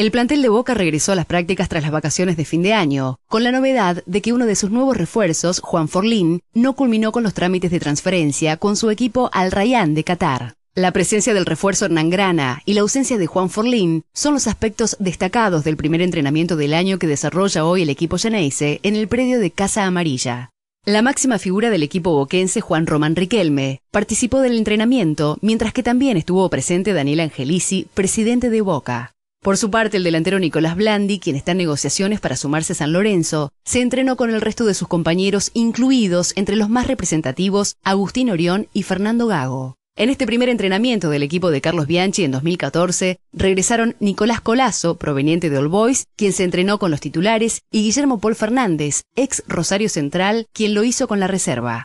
El plantel de Boca regresó a las prácticas tras las vacaciones de fin de año, con la novedad de que uno de sus nuevos refuerzos, Juan Forlín, no culminó con los trámites de transferencia con su equipo Al Rayán de Qatar. La presencia del refuerzo Hernán y la ausencia de Juan Forlín son los aspectos destacados del primer entrenamiento del año que desarrolla hoy el equipo Geneise en el predio de Casa Amarilla. La máxima figura del equipo boquense, Juan Román Riquelme, participó del entrenamiento, mientras que también estuvo presente Daniel Angelici, presidente de Boca. Por su parte, el delantero Nicolás Blandi, quien está en negociaciones para sumarse a San Lorenzo, se entrenó con el resto de sus compañeros, incluidos entre los más representativos Agustín Orión y Fernando Gago. En este primer entrenamiento del equipo de Carlos Bianchi en 2014, regresaron Nicolás Colazo, proveniente de All Boys, quien se entrenó con los titulares, y Guillermo Paul Fernández, ex Rosario Central, quien lo hizo con la reserva.